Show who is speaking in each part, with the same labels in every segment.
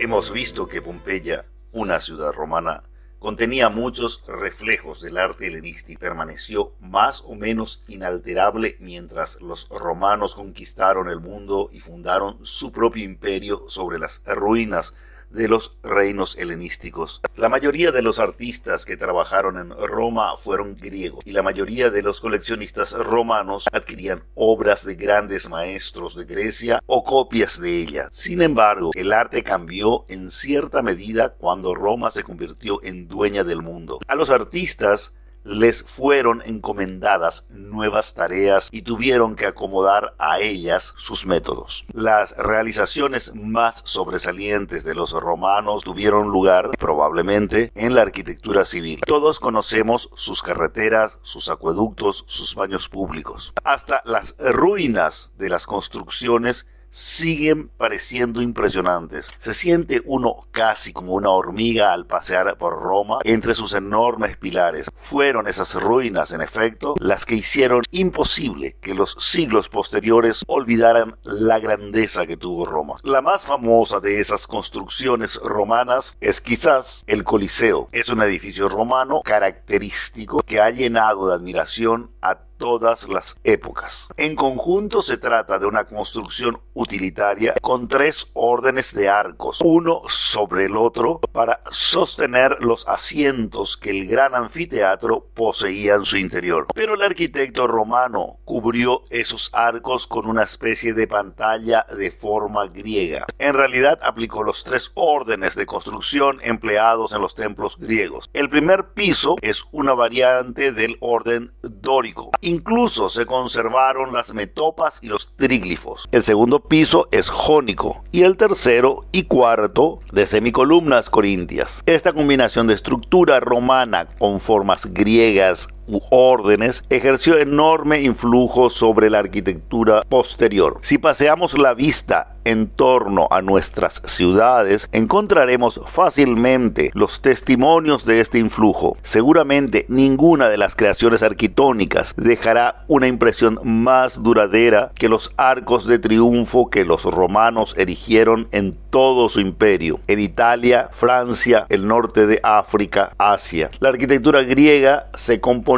Speaker 1: Hemos visto que Pompeya, una ciudad romana, contenía muchos reflejos del arte helenístico. Permaneció más o menos inalterable mientras los romanos conquistaron el mundo y fundaron su propio imperio sobre las ruinas de los reinos helenísticos. La mayoría de los artistas que trabajaron en Roma fueron griegos y la mayoría de los coleccionistas romanos adquirían obras de grandes maestros de Grecia o copias de ella Sin embargo, el arte cambió en cierta medida cuando Roma se convirtió en dueña del mundo. A los artistas les fueron encomendadas nuevas tareas y tuvieron que acomodar a ellas sus métodos. Las realizaciones más sobresalientes de los romanos tuvieron lugar probablemente en la arquitectura civil. Todos conocemos sus carreteras, sus acueductos, sus baños públicos, hasta las ruinas de las construcciones siguen pareciendo impresionantes. Se siente uno casi como una hormiga al pasear por Roma entre sus enormes pilares. Fueron esas ruinas, en efecto, las que hicieron imposible que los siglos posteriores olvidaran la grandeza que tuvo Roma. La más famosa de esas construcciones romanas es quizás el Coliseo. Es un edificio romano característico que ha llenado de admiración a todas las épocas. En conjunto se trata de una construcción utilitaria con tres órdenes de arcos, uno sobre el otro, para sostener los asientos que el gran anfiteatro poseía en su interior. Pero el arquitecto romano cubrió esos arcos con una especie de pantalla de forma griega. En realidad aplicó los tres órdenes de construcción empleados en los templos griegos. El primer piso es una variante del orden dórico Incluso se conservaron las metopas y los tríglifos. El segundo piso es jónico y el tercero y cuarto de semicolumnas corintias. Esta combinación de estructura romana con formas griegas, órdenes ejerció enorme influjo sobre la arquitectura posterior. Si paseamos la vista en torno a nuestras ciudades, encontraremos fácilmente los testimonios de este influjo. Seguramente ninguna de las creaciones arquitónicas dejará una impresión más duradera que los arcos de triunfo que los romanos erigieron en todo su imperio, en Italia, Francia, el norte de África, Asia. La arquitectura griega se compone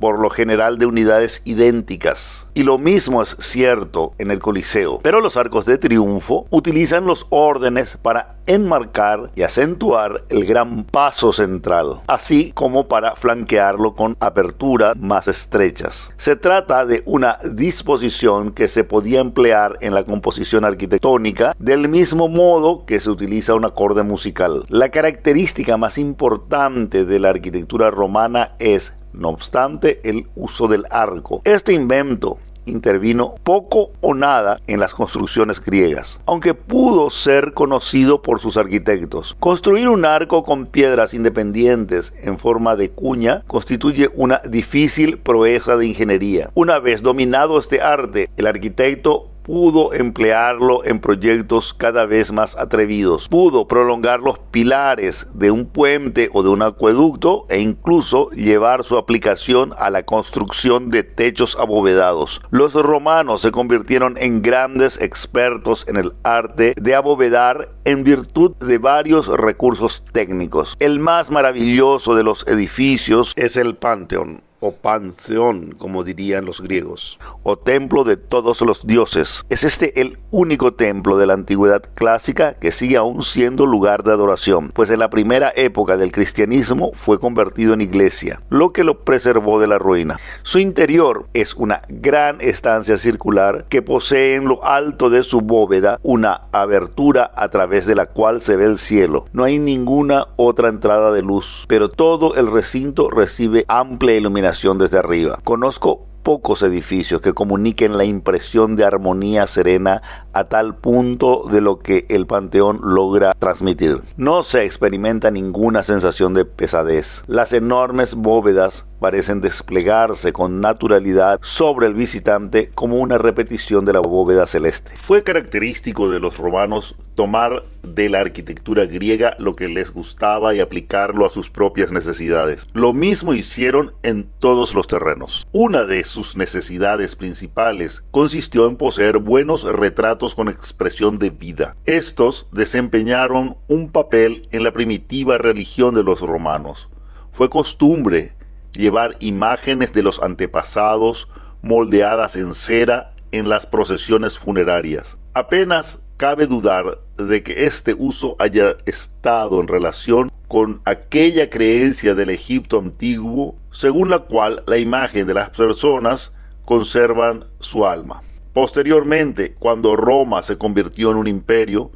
Speaker 1: por lo general de unidades idénticas. Y lo mismo es cierto en el Coliseo, pero los arcos de triunfo utilizan los órdenes para enmarcar y acentuar el gran paso central, así como para flanquearlo con aperturas más estrechas. Se trata de una disposición que se podía emplear en la composición arquitectónica del mismo modo que se utiliza un acorde musical. La característica más importante de la arquitectura romana es no obstante, el uso del arco. Este invento intervino poco o nada en las construcciones griegas, aunque pudo ser conocido por sus arquitectos. Construir un arco con piedras independientes en forma de cuña constituye una difícil proeza de ingeniería. Una vez dominado este arte, el arquitecto pudo emplearlo en proyectos cada vez más atrevidos. Pudo prolongar los pilares de un puente o de un acueducto e incluso llevar su aplicación a la construcción de techos abovedados. Los romanos se convirtieron en grandes expertos en el arte de abovedar en virtud de varios recursos técnicos. El más maravilloso de los edificios es el Panteón o panteón, como dirían los griegos, o templo de todos los dioses. Es este el único templo de la antigüedad clásica que sigue aún siendo lugar de adoración, pues en la primera época del cristianismo fue convertido en iglesia, lo que lo preservó de la ruina. Su interior es una gran estancia circular que posee en lo alto de su bóveda una abertura a través de la cual se ve el cielo. No hay ninguna otra entrada de luz, pero todo el recinto recibe amplia iluminación desde arriba. Conozco pocos edificios que comuniquen la impresión de armonía serena a tal punto de lo que el Panteón logra transmitir. No se experimenta ninguna sensación de pesadez. Las enormes bóvedas parecen desplegarse con naturalidad sobre el visitante como una repetición de la bóveda celeste. Fue característico de los romanos tomar de la arquitectura griega lo que les gustaba y aplicarlo a sus propias necesidades. Lo mismo hicieron en todos los terrenos. Una de sus necesidades principales consistió en poseer buenos retratos con expresión de vida. Estos desempeñaron un papel en la primitiva religión de los romanos. Fue costumbre llevar imágenes de los antepasados moldeadas en cera en las procesiones funerarias. Apenas cabe dudar de que este uso haya estado en relación con aquella creencia del Egipto antiguo según la cual la imagen de las personas conservan su alma. Posteriormente, cuando Roma se convirtió en un imperio,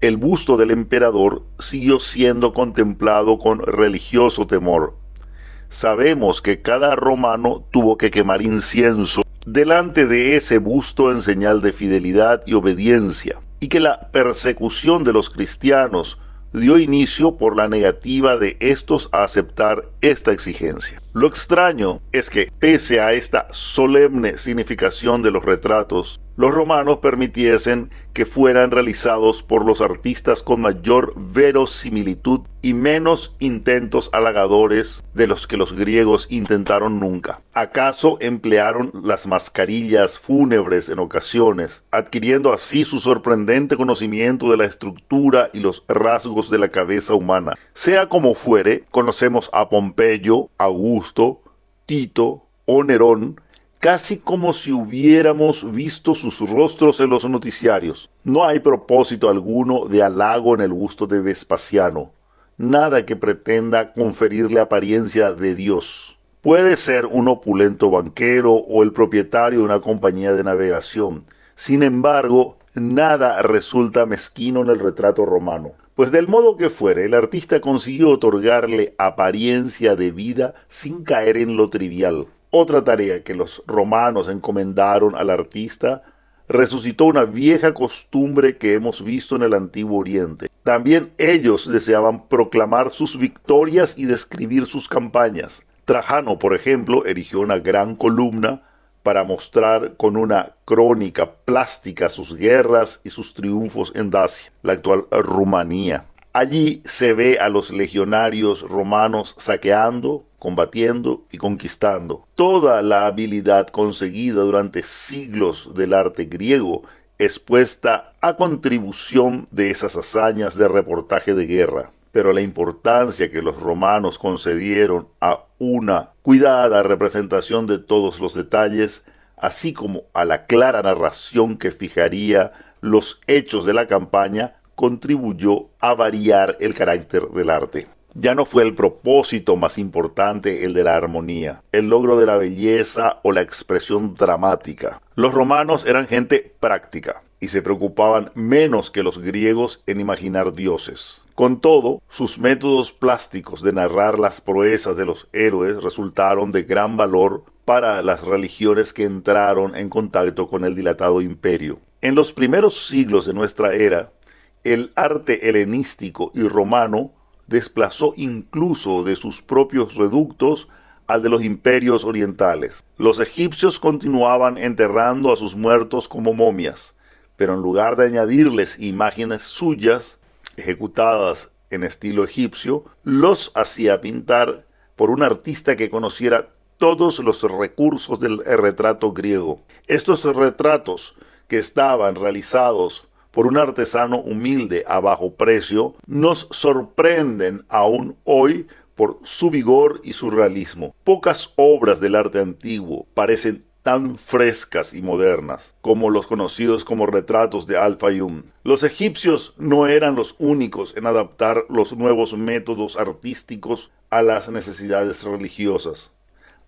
Speaker 1: el busto del emperador siguió siendo contemplado con religioso temor. Sabemos que cada romano tuvo que quemar incienso delante de ese busto en señal de fidelidad y obediencia, y que la persecución de los cristianos dio inicio por la negativa de estos a aceptar esta exigencia. Lo extraño es que, pese a esta solemne significación de los retratos, los romanos permitiesen que fueran realizados por los artistas con mayor verosimilitud y menos intentos halagadores de los que los griegos intentaron nunca. ¿Acaso emplearon las mascarillas fúnebres en ocasiones, adquiriendo así su sorprendente conocimiento de la estructura y los rasgos de la cabeza humana? Sea como fuere, conocemos a Pompeyo, Augusto, Tito o Nerón, casi como si hubiéramos visto sus rostros en los noticiarios. No hay propósito alguno de halago en el gusto de Vespasiano, nada que pretenda conferirle apariencia de Dios. Puede ser un opulento banquero o el propietario de una compañía de navegación. Sin embargo, nada resulta mezquino en el retrato romano, pues del modo que fuere, el artista consiguió otorgarle apariencia de vida sin caer en lo trivial. Otra tarea que los romanos encomendaron al artista resucitó una vieja costumbre que hemos visto en el Antiguo Oriente. También ellos deseaban proclamar sus victorias y describir sus campañas. Trajano, por ejemplo, erigió una gran columna para mostrar con una crónica plástica sus guerras y sus triunfos en Dacia, la actual Rumanía. Allí se ve a los legionarios romanos saqueando, combatiendo y conquistando. Toda la habilidad conseguida durante siglos del arte griego expuesta a contribución de esas hazañas de reportaje de guerra. Pero la importancia que los romanos concedieron a una cuidada representación de todos los detalles, así como a la clara narración que fijaría los hechos de la campaña, contribuyó a variar el carácter del arte. Ya no fue el propósito más importante el de la armonía, el logro de la belleza o la expresión dramática. Los romanos eran gente práctica y se preocupaban menos que los griegos en imaginar dioses. Con todo, sus métodos plásticos de narrar las proezas de los héroes resultaron de gran valor para las religiones que entraron en contacto con el dilatado imperio. En los primeros siglos de nuestra era, el arte helenístico y romano desplazó incluso de sus propios reductos al de los imperios orientales. Los egipcios continuaban enterrando a sus muertos como momias, pero en lugar de añadirles imágenes suyas, ejecutadas en estilo egipcio, los hacía pintar por un artista que conociera todos los recursos del retrato griego. Estos retratos, que estaban realizados por un artesano humilde a bajo precio, nos sorprenden aún hoy por su vigor y su realismo. Pocas obras del arte antiguo parecen tan frescas y modernas como los conocidos como retratos de Al-Fayum. Los egipcios no eran los únicos en adaptar los nuevos métodos artísticos a las necesidades religiosas.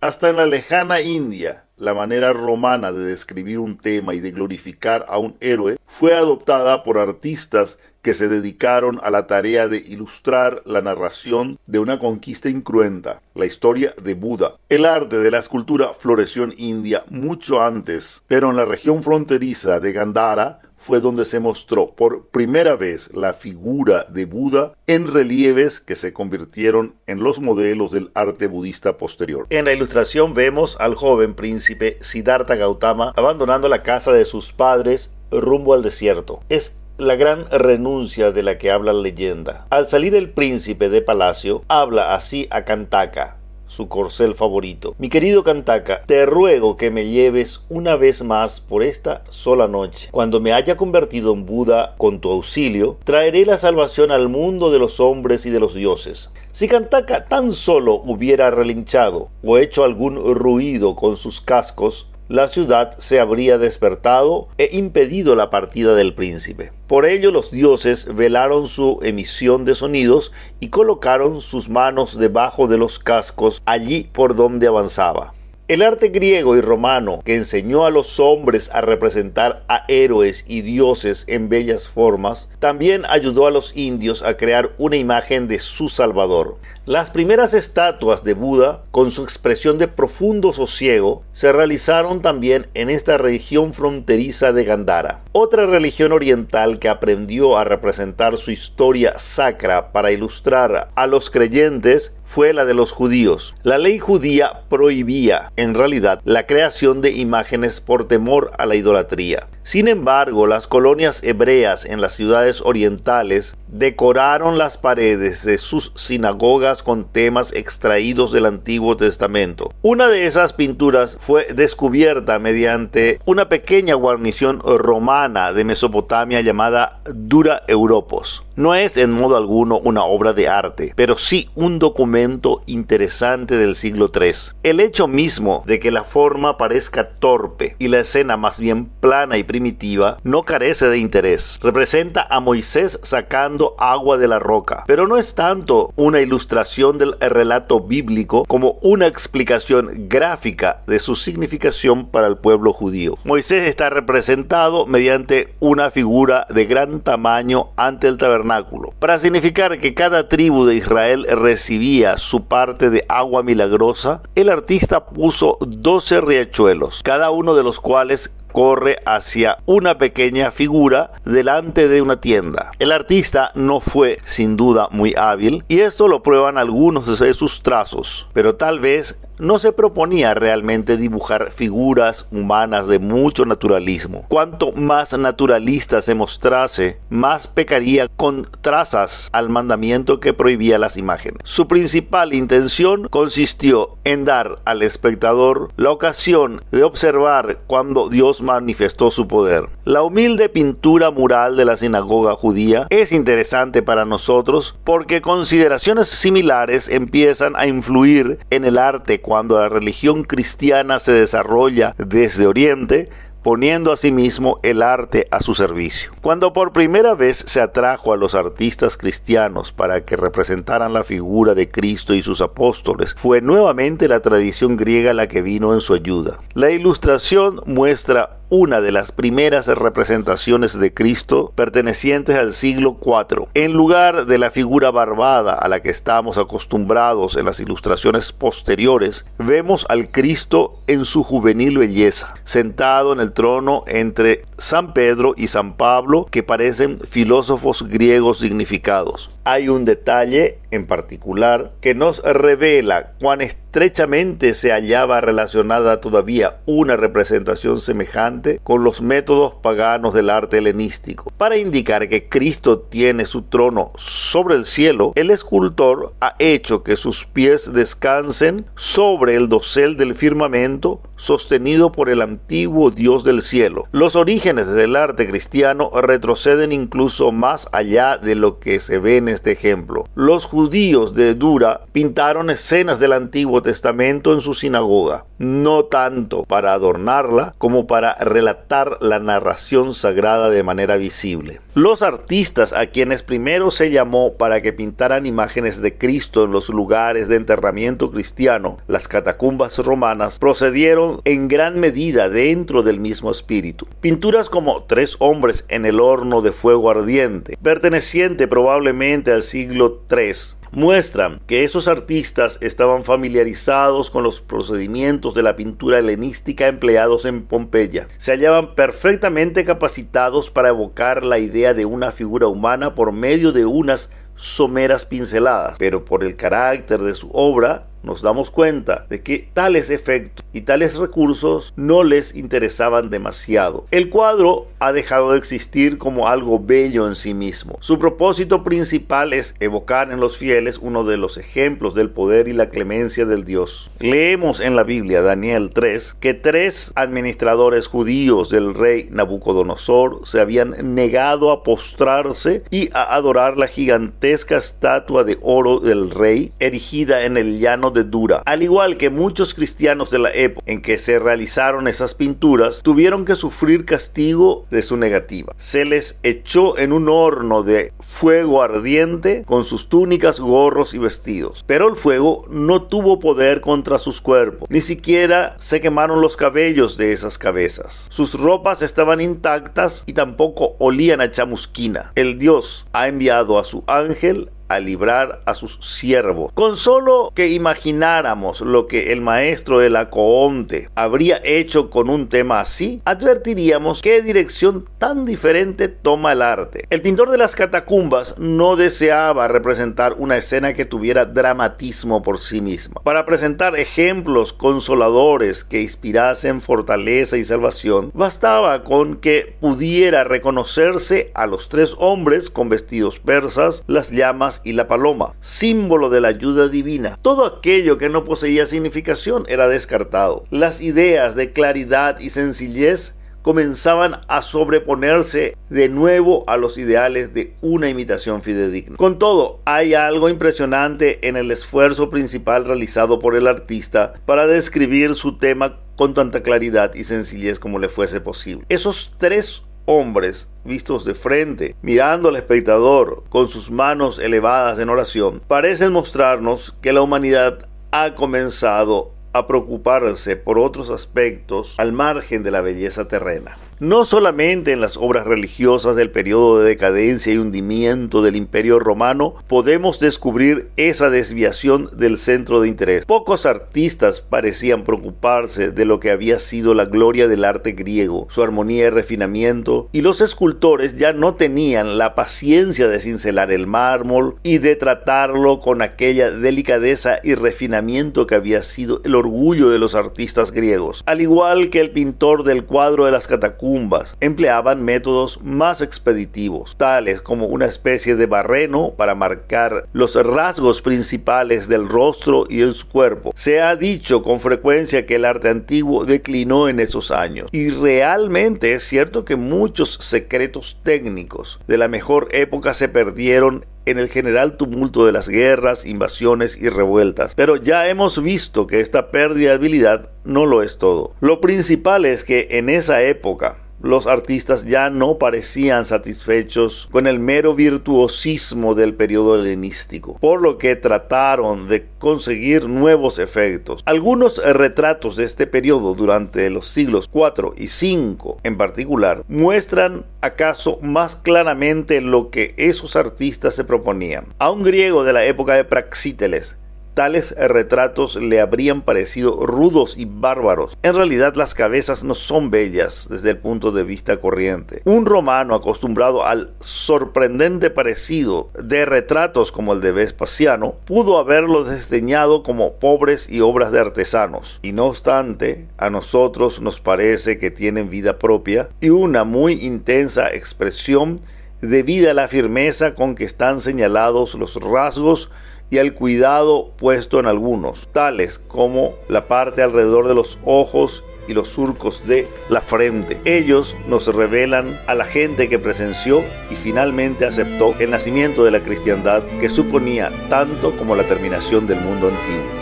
Speaker 1: Hasta en la lejana India, la manera romana de describir un tema y de glorificar a un héroe fue adoptada por artistas que se dedicaron a la tarea de ilustrar la narración de una conquista incruenta, la historia de Buda. El arte de la escultura floreció en India mucho antes, pero en la región fronteriza de Gandhara fue donde se mostró por primera vez la figura de Buda en relieves que se convirtieron en los modelos del arte budista posterior. En la ilustración vemos al joven príncipe Siddhartha Gautama abandonando la casa de sus padres rumbo al desierto. Es la gran renuncia de la que habla la leyenda. Al salir el príncipe de palacio, habla así a Kantaka, su corcel favorito. Mi querido Kantaka... te ruego que me lleves una vez más por esta sola noche. Cuando me haya convertido en Buda con tu auxilio, traeré la salvación al mundo de los hombres y de los dioses. Si Kantaka tan solo hubiera relinchado o hecho algún ruido con sus cascos, la ciudad se habría despertado e impedido la partida del príncipe. Por ello los dioses velaron su emisión de sonidos y colocaron sus manos debajo de los cascos allí por donde avanzaba. El arte griego y romano, que enseñó a los hombres a representar a héroes y dioses en bellas formas, también ayudó a los indios a crear una imagen de su Salvador. Las primeras estatuas de Buda, con su expresión de profundo sosiego, se realizaron también en esta región fronteriza de Gandhara. Otra religión oriental que aprendió a representar su historia sacra para ilustrar a los creyentes fue la de los judíos. La ley judía prohibía, en realidad, la creación de imágenes por temor a la idolatría. Sin embargo, las colonias hebreas en las ciudades orientales decoraron las paredes de sus sinagogas con temas extraídos del Antiguo Testamento. Una de esas pinturas fue descubierta mediante una pequeña guarnición romana de Mesopotamia llamada Dura Europos. No es en modo alguno una obra de arte, pero sí un documento interesante del siglo III. El hecho mismo de que la forma parezca torpe y la escena más bien plana y primitiva no carece de interés. Representa a Moisés sacando agua de la roca, pero no es tanto una ilustración del relato bíblico como una explicación gráfica de su significación para el pueblo judío. Moisés está representado mediante una figura de gran tamaño ante el tabernáculo, para significar que cada tribu de Israel recibía su parte de agua milagrosa, el artista puso 12 riachuelos, cada uno de los cuales corre hacia una pequeña figura delante de una tienda. El artista no fue sin duda muy hábil y esto lo prueban algunos de sus trazos, pero tal vez no se proponía realmente dibujar figuras humanas de mucho naturalismo. Cuanto más naturalista se mostrase, más pecaría con trazas al mandamiento que prohibía las imágenes. Su principal intención consistió en dar al espectador la ocasión de observar cuando Dios manifestó su poder. La humilde pintura mural de la sinagoga judía es interesante para nosotros porque consideraciones similares empiezan a influir en el arte cuando la religión cristiana se desarrolla desde Oriente, poniendo asimismo sí el arte a su servicio. Cuando por primera vez se atrajo a los artistas cristianos para que representaran la figura de Cristo y sus apóstoles, fue nuevamente la tradición griega la que vino en su ayuda. La ilustración muestra una de las primeras representaciones de Cristo pertenecientes al siglo IV. En lugar de la figura barbada a la que estamos acostumbrados en las ilustraciones posteriores, vemos al Cristo en su juvenil belleza, sentado en el trono entre San Pedro y San Pablo, que parecen filósofos griegos significados. Hay un detalle en particular que nos revela cuán estrechamente se hallaba relacionada todavía una representación semejante con los métodos paganos del arte helenístico. Para indicar que Cristo tiene su trono sobre el cielo, el escultor ha hecho que sus pies descansen sobre el dosel del firmamento sostenido por el antiguo Dios del cielo. Los orígenes del arte cristiano retroceden incluso más allá de lo que se ve en este ejemplo. Los judíos de Dura pintaron escenas del Antiguo Testamento en su sinagoga, no tanto para adornarla como para relatar la narración sagrada de manera visible. Los artistas a quienes primero se llamó para que pintaran imágenes de Cristo en los lugares de enterramiento cristiano, las catacumbas romanas, procedieron en gran medida dentro del mismo espíritu. Pinturas como Tres hombres en el horno de fuego ardiente, perteneciente probablemente al siglo III, muestran que esos artistas estaban familiarizados con los procedimientos de la pintura helenística empleados en Pompeya. Se hallaban perfectamente capacitados para evocar la idea de una figura humana por medio de unas someras pinceladas, pero por el carácter de su obra nos damos cuenta de que tales efectos y tales recursos no les interesaban demasiado. El cuadro ha dejado de existir como algo bello en sí mismo. Su propósito principal es evocar en los fieles uno de los ejemplos del poder y la clemencia del Dios. Leemos en la Biblia, Daniel 3, que tres administradores judíos del rey Nabucodonosor se habían negado a postrarse y a adorar la gigantesca estatua de oro del rey erigida en el llano de Dura. Al igual que muchos cristianos de la época en que se realizaron esas pinturas, tuvieron que sufrir castigo de su negativa. Se les echó en un horno de fuego ardiente con sus túnicas, gorros y vestidos. Pero el fuego no tuvo poder contra sus cuerpos, ni siquiera se quemaron los cabellos de esas cabezas. Sus ropas estaban intactas y tampoco olían a chamusquina. El Dios ha enviado a su ángel librar a sus siervos. Con solo que imagináramos lo que el maestro de la coonte habría hecho con un tema así, advertiríamos qué dirección tan diferente toma el arte. El pintor de las catacumbas no deseaba representar una escena que tuviera dramatismo por sí misma. Para presentar ejemplos consoladores que inspirasen fortaleza y salvación, bastaba con que pudiera reconocerse a los tres hombres con vestidos persas, las llamas y la paloma, símbolo de la ayuda divina. Todo aquello que no poseía significación era descartado. Las ideas de claridad y sencillez comenzaban a sobreponerse de nuevo a los ideales de una imitación fidedigna. Con todo, hay algo impresionante en el esfuerzo principal realizado por el artista para describir su tema con tanta claridad y sencillez como le fuese posible. Esos tres hombres vistos de frente, mirando al espectador con sus manos elevadas en oración, parecen mostrarnos que la humanidad ha comenzado a preocuparse por otros aspectos al margen de la belleza terrena no solamente en las obras religiosas del periodo de decadencia y hundimiento del imperio romano podemos descubrir esa desviación del centro de interés. Pocos artistas parecían preocuparse de lo que había sido la gloria del arte griego, su armonía y refinamiento, y los escultores ya no tenían la paciencia de cincelar el mármol y de tratarlo con aquella delicadeza y refinamiento que había sido el orgullo de los artistas griegos. Al igual que el pintor del cuadro de las catacumbas, empleaban métodos más expeditivos, tales como una especie de barreno para marcar los rasgos principales del rostro y el cuerpo. Se ha dicho con frecuencia que el arte antiguo declinó en esos años, y realmente es cierto que muchos secretos técnicos de la mejor época se perdieron en el general tumulto de las guerras, invasiones y revueltas. Pero ya hemos visto que esta pérdida de habilidad no lo es todo. Lo principal es que en esa época, los artistas ya no parecían satisfechos con el mero virtuosismo del periodo helenístico, por lo que trataron de conseguir nuevos efectos. Algunos eh, retratos de este periodo durante los siglos 4 y V en particular muestran acaso más claramente lo que esos artistas se proponían. A un griego de la época de Praxíteles, Tales retratos le habrían parecido rudos y bárbaros. En realidad las cabezas no son bellas desde el punto de vista corriente. Un romano acostumbrado al sorprendente parecido de retratos como el de Vespasiano pudo haberlos desdeñado como pobres y obras de artesanos. Y no obstante, a nosotros nos parece que tienen vida propia y una muy intensa expresión Debido a la firmeza con que están señalados los rasgos y al cuidado puesto en algunos, tales como la parte alrededor de los ojos y los surcos de la frente. Ellos nos revelan a la gente que presenció y finalmente aceptó el nacimiento de la cristiandad que suponía tanto como la terminación del mundo antiguo.